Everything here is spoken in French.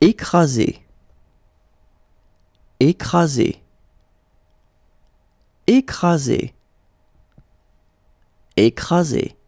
écraser, écraser, écraser, écraser.